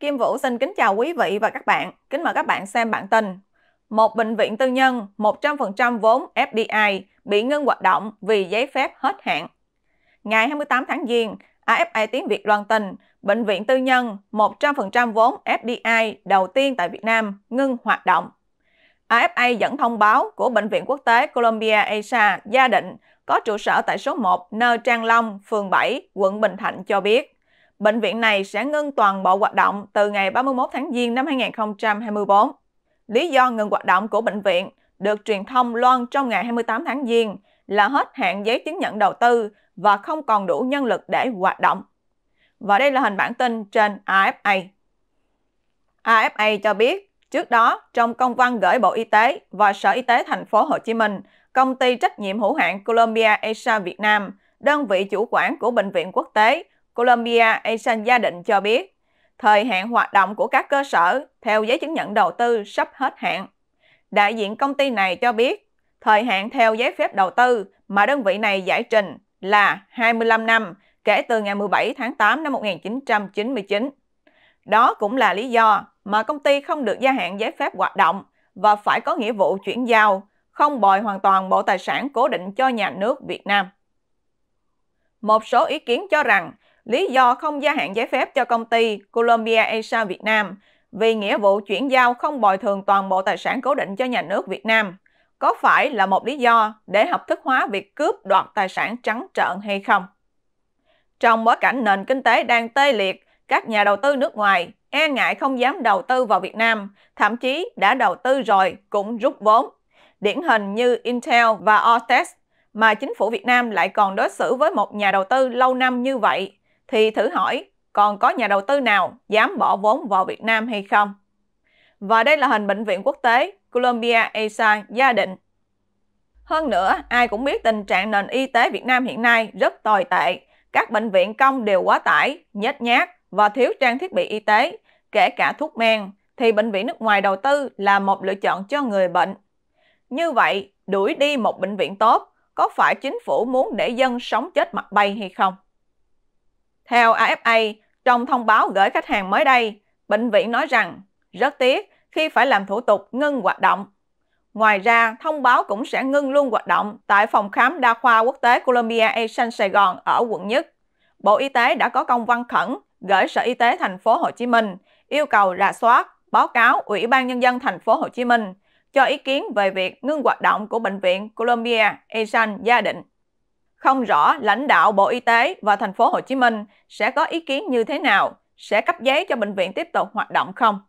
Kim Vũ xin kính chào quý vị và các bạn. Kính mời các bạn xem bản tin. Một bệnh viện tư nhân 100% vốn FDI bị ngưng hoạt động vì giấy phép hết hạn. Ngày 28 tháng Giêng, AFA Tiếng Việt loan tin, bệnh viện tư nhân 100% vốn FDI đầu tiên tại Việt Nam ngưng hoạt động. AFA dẫn thông báo của Bệnh viện Quốc tế Columbia Asia gia định có trụ sở tại số 1 Nơ Trang Long, phường 7, quận Bình Thạnh cho biết bệnh viện này sẽ ngưng toàn bộ hoạt động từ ngày 31 tháng Giêng năm 2024. Lý do ngừng hoạt động của bệnh viện được truyền thông loan trong ngày 28 tháng Giêng là hết hạn giấy chứng nhận đầu tư và không còn đủ nhân lực để hoạt động. Và đây là hình bản tin trên AFA. AFA cho biết, trước đó trong công văn gửi Bộ Y tế và Sở Y tế thành phố Hồ Chí Minh, công ty trách nhiệm hữu hạn Columbia Asia Việt Nam, đơn vị chủ quản của bệnh viện quốc tế Columbia Asian Gia đình cho biết, thời hạn hoạt động của các cơ sở theo giấy chứng nhận đầu tư sắp hết hạn. Đại diện công ty này cho biết, thời hạn theo giấy phép đầu tư mà đơn vị này giải trình là 25 năm kể từ ngày 17 tháng 8 năm 1999. Đó cũng là lý do mà công ty không được gia hạn giấy phép hoạt động và phải có nghĩa vụ chuyển giao, không bồi hoàn toàn bộ tài sản cố định cho nhà nước Việt Nam. Một số ý kiến cho rằng lý do không gia hạn giấy phép cho công ty Columbia Asia Việt Nam vì nghĩa vụ chuyển giao không bồi thường toàn bộ tài sản cố định cho nhà nước Việt Nam có phải là một lý do để hợp thức hóa việc cướp đoạt tài sản trắng trợn hay không? Trong bối cảnh nền kinh tế đang tê liệt, các nhà đầu tư nước ngoài e ngại không dám đầu tư vào Việt Nam, thậm chí đã đầu tư rồi cũng rút vốn. Điển hình như Intel và Ortex mà chính phủ Việt Nam lại còn đối xử với một nhà đầu tư lâu năm như vậy thì thử hỏi còn có nhà đầu tư nào dám bỏ vốn vào Việt Nam hay không? Và đây là hình bệnh viện quốc tế Columbia Asa gia định. Hơn nữa, ai cũng biết tình trạng nền y tế Việt Nam hiện nay rất tồi tệ. Các bệnh viện công đều quá tải, nhét nhát và thiếu trang thiết bị y tế, kể cả thuốc men, thì bệnh viện nước ngoài đầu tư là một lựa chọn cho người bệnh. Như vậy, đuổi đi một bệnh viện tốt, có phải chính phủ muốn để dân sống chết mặt bay hay không? Theo AFA, trong thông báo gửi khách hàng mới đây, bệnh viện nói rằng rất tiếc khi phải làm thủ tục ngưng hoạt động. Ngoài ra, thông báo cũng sẽ ngưng luôn hoạt động tại phòng khám đa khoa quốc tế Columbia Asian Sài Gòn ở quận Nhất. Bộ Y tế đã có công văn khẩn gửi Sở Y tế thành phố Hồ Chí Minh yêu cầu rà soát, báo cáo Ủy ban nhân dân thành phố Hồ Chí Minh cho ý kiến về việc ngưng hoạt động của bệnh viện Columbia Asian Gia Định. Không rõ lãnh đạo Bộ Y tế và thành phố Hồ Chí Minh sẽ có ý kiến như thế nào, sẽ cấp giấy cho bệnh viện tiếp tục hoạt động không?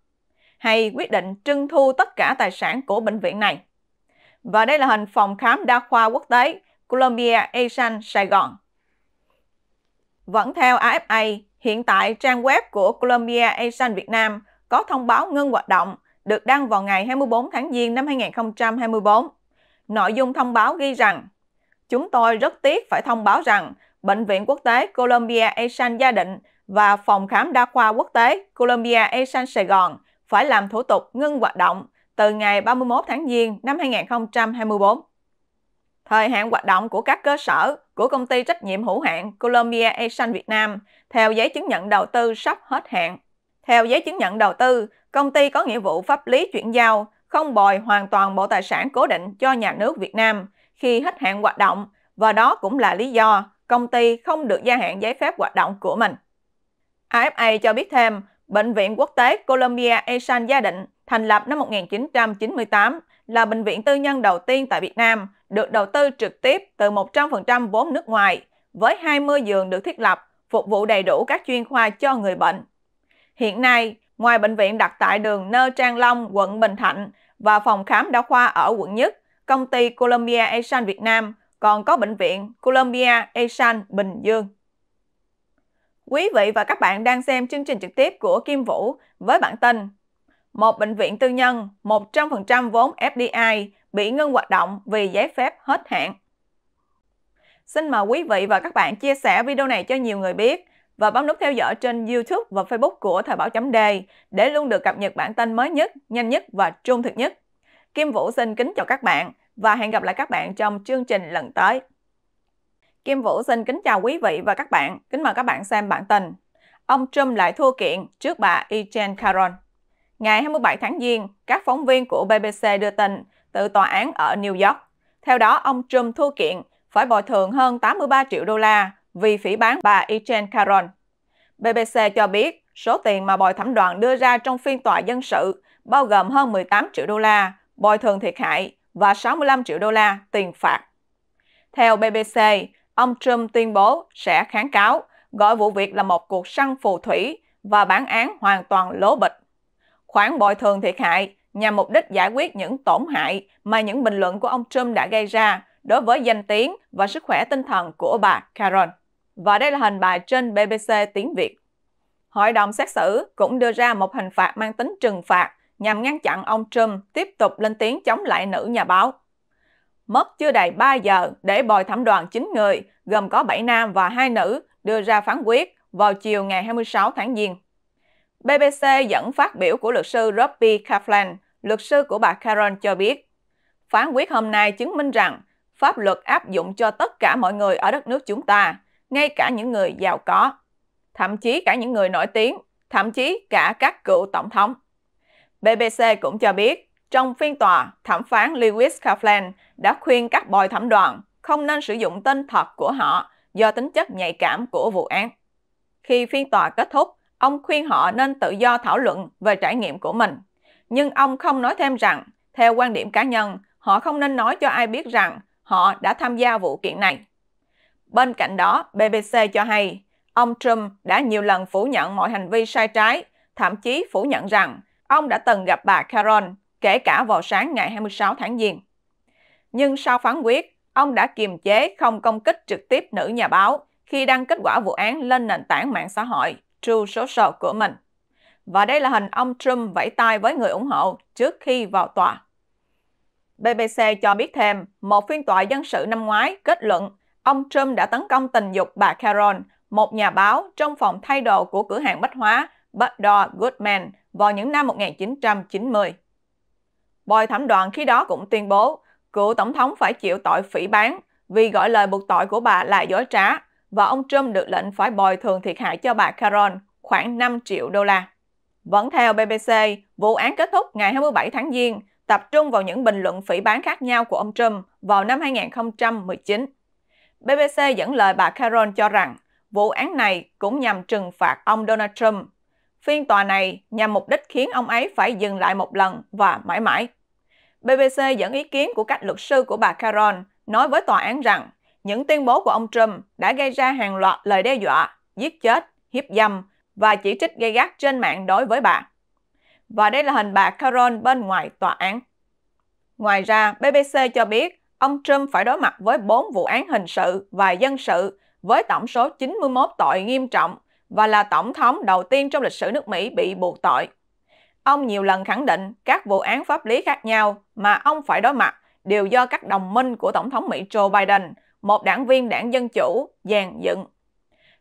Hay quyết định trưng thu tất cả tài sản của bệnh viện này? Và đây là hình phòng khám đa khoa quốc tế Columbia Asian Sài Gòn. Vẫn theo AFA, hiện tại trang web của Columbia Asian Việt Nam có thông báo ngưng hoạt động được đăng vào ngày 24 tháng Giêng năm 2024. Nội dung thông báo ghi rằng Chúng tôi rất tiếc phải thông báo rằng Bệnh viện Quốc tế Columbia Asian Gia Định và Phòng khám đa khoa quốc tế Columbia Asian Sài Gòn phải làm thủ tục ngưng hoạt động từ ngày 31 tháng Giêng năm 2024. Thời hạn hoạt động của các cơ sở của công ty trách nhiệm hữu hạn Columbia Asian Việt Nam theo giấy chứng nhận đầu tư sắp hết hạn. Theo giấy chứng nhận đầu tư, công ty có nghĩa vụ pháp lý chuyển giao không bồi hoàn toàn bộ tài sản cố định cho nhà nước Việt Nam khi hết hạn hoạt động và đó cũng là lý do công ty không được gia hạn giấy phép hoạt động của mình. AFA cho biết thêm, Bệnh viện Quốc tế Columbia Asian Gia Định thành lập năm 1998 là bệnh viện tư nhân đầu tiên tại Việt Nam được đầu tư trực tiếp từ 100% vốn nước ngoài, với 20 giường được thiết lập, phục vụ đầy đủ các chuyên khoa cho người bệnh. Hiện nay, ngoài bệnh viện đặt tại đường Nơ Trang Long, quận Bình Thạnh và phòng khám đa khoa ở quận Nhất, công ty Columbia Asian Việt Nam còn có bệnh viện Columbia Asian Bình Dương. Quý vị và các bạn đang xem chương trình trực tiếp của Kim Vũ với bản tin Một bệnh viện tư nhân 100% vốn FDI bị ngưng hoạt động vì giấy phép hết hạn. Xin mời quý vị và các bạn chia sẻ video này cho nhiều người biết và bấm nút theo dõi trên YouTube và Facebook của Thời báo chấm đề để luôn được cập nhật bản tin mới nhất, nhanh nhất và trung thực nhất. Kim Vũ xin kính chào các bạn và hẹn gặp lại các bạn trong chương trình lần tới. Kim Vũ xin kính chào quý vị và các bạn. Kính mời các bạn xem bản tin. Ông Trump lại thua kiện trước bà Ejen Caron. Ngày 27 tháng Giêng, các phóng viên của BBC đưa tin từ tòa án ở New York. Theo đó, ông Trump thua kiện phải bồi thường hơn 83 triệu đô la vì phỉ bán bà Ejen Caron. BBC cho biết số tiền mà bồi thẩm đoàn đưa ra trong phiên tòa dân sự bao gồm hơn 18 triệu đô la bồi thường thiệt hại và 65 triệu đô la tiền phạt. Theo BBC, ông Trump tuyên bố sẽ kháng cáo, gọi vụ việc là một cuộc săn phù thủy và bản án hoàn toàn lố bịch. Khoản bồi thường thiệt hại nhằm mục đích giải quyết những tổn hại mà những bình luận của ông Trump đã gây ra đối với danh tiếng và sức khỏe tinh thần của bà Karen. Và đây là hình bài trên BBC tiếng Việt. Hội đồng xét xử cũng đưa ra một hình phạt mang tính trừng phạt nhằm ngăn chặn ông Trump tiếp tục lên tiếng chống lại nữ nhà báo. Mất chưa đầy 3 giờ để bồi thẩm đoàn 9 người, gồm có 7 nam và 2 nữ, đưa ra phán quyết vào chiều ngày 26 tháng Giêng. BBC dẫn phát biểu của luật sư Robbie Kaplan, luật sư của bà Karen cho biết, phán quyết hôm nay chứng minh rằng pháp luật áp dụng cho tất cả mọi người ở đất nước chúng ta, ngay cả những người giàu có, thậm chí cả những người nổi tiếng, thậm chí cả các cựu tổng thống. BBC cũng cho biết, trong phiên tòa, thẩm phán Lewis Kaplan đã khuyên các bồi thẩm đoàn không nên sử dụng tên thật của họ do tính chất nhạy cảm của vụ án. Khi phiên tòa kết thúc, ông khuyên họ nên tự do thảo luận về trải nghiệm của mình. Nhưng ông không nói thêm rằng, theo quan điểm cá nhân, họ không nên nói cho ai biết rằng họ đã tham gia vụ kiện này. Bên cạnh đó, BBC cho hay, ông Trump đã nhiều lần phủ nhận mọi hành vi sai trái, thậm chí phủ nhận rằng Ông đã từng gặp bà Carol kể cả vào sáng ngày 26 tháng Giêng. Nhưng sau phán quyết, ông đã kiềm chế không công kích trực tiếp nữ nhà báo khi đăng kết quả vụ án lên nền tảng mạng xã hội True Social của mình. Và đây là hình ông Trump vẫy tay với người ủng hộ trước khi vào tòa. BBC cho biết thêm, một phiên tòa dân sự năm ngoái kết luận ông Trump đã tấn công tình dục bà Carol, một nhà báo trong phòng thay đồ của cửa hàng bách hóa Butler Goodman vào những năm 1990. Bồi thẩm đoàn khi đó cũng tuyên bố cựu tổng thống phải chịu tội phỉ bán vì gọi lời buộc tội của bà là dối trá và ông Trump được lệnh phải bồi thường thiệt hại cho bà Caron khoảng 5 triệu đô la. Vẫn theo BBC, vụ án kết thúc ngày 27 tháng Giêng, tập trung vào những bình luận phỉ bán khác nhau của ông Trump vào năm 2019. BBC dẫn lời bà Caron cho rằng vụ án này cũng nhằm trừng phạt ông Donald Trump Phiên tòa này nhằm mục đích khiến ông ấy phải dừng lại một lần và mãi mãi. BBC dẫn ý kiến của các luật sư của bà Caron nói với tòa án rằng những tuyên bố của ông Trump đã gây ra hàng loạt lời đe dọa, giết chết, hiếp dâm và chỉ trích gay gắt trên mạng đối với bà. Và đây là hình bà Caron bên ngoài tòa án. Ngoài ra, BBC cho biết ông Trump phải đối mặt với 4 vụ án hình sự và dân sự với tổng số 91 tội nghiêm trọng và là tổng thống đầu tiên trong lịch sử nước Mỹ bị buộc tội. Ông nhiều lần khẳng định các vụ án pháp lý khác nhau mà ông phải đối mặt đều do các đồng minh của Tổng thống Mỹ Joe Biden, một đảng viên đảng Dân Chủ, dàn dựng.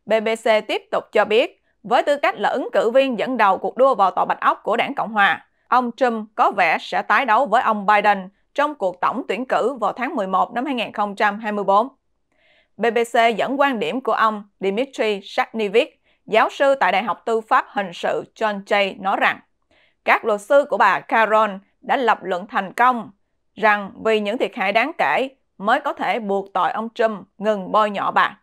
BBC tiếp tục cho biết, với tư cách là ứng cử viên dẫn đầu cuộc đua vào Tòa Bạch Ốc của đảng Cộng Hòa, ông Trump có vẻ sẽ tái đấu với ông Biden trong cuộc tổng tuyển cử vào tháng 11 năm 2024. BBC dẫn quan điểm của ông Dmitry Shaknivich giáo sư tại Đại học Tư pháp Hình sự John Jay nói rằng các luật sư của bà Caron đã lập luận thành công rằng vì những thiệt hại đáng kể mới có thể buộc tội ông Trump ngừng bôi nhọ bà.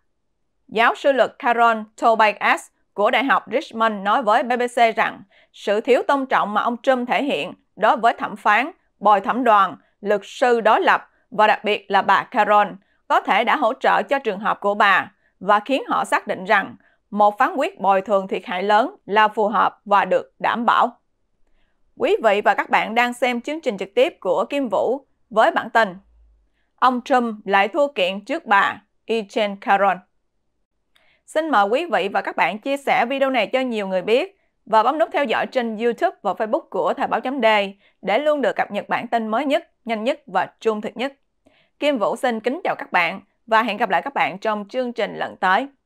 Giáo sư luật Caron Tobias của Đại học Richmond nói với BBC rằng sự thiếu tôn trọng mà ông Trump thể hiện đối với thẩm phán, bồi thẩm đoàn, luật sư đối lập và đặc biệt là bà Caron có thể đã hỗ trợ cho trường hợp của bà và khiến họ xác định rằng một phán quyết bồi thường thiệt hại lớn là phù hợp và được đảm bảo. Quý vị và các bạn đang xem chương trình trực tiếp của Kim Vũ với bản tin Ông Trump lại thua kiện trước bà Ejen Caron. Xin mời quý vị và các bạn chia sẻ video này cho nhiều người biết và bấm nút theo dõi trên YouTube và Facebook của Thời báo chấm đề để luôn được cập nhật bản tin mới nhất, nhanh nhất và trung thực nhất. Kim Vũ xin kính chào các bạn và hẹn gặp lại các bạn trong chương trình lần tới.